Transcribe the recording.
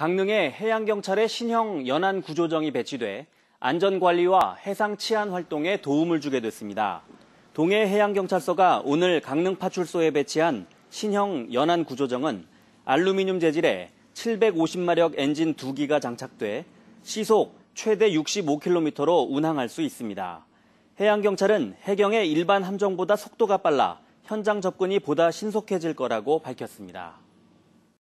강릉에 해양경찰의 신형 연안 구조정이 배치돼 안전관리와 해상 치안 활동에 도움을 주게 됐습니다. 동해해양경찰서가 오늘 강릉 파출소에 배치한 신형 연안 구조정은 알루미늄 재질의 750마력 엔진 2기가 장착돼 시속 최대 65km로 운항할 수 있습니다. 해양경찰은 해경의 일반 함정보다 속도가 빨라 현장 접근이 보다 신속해질 거라고 밝혔습니다.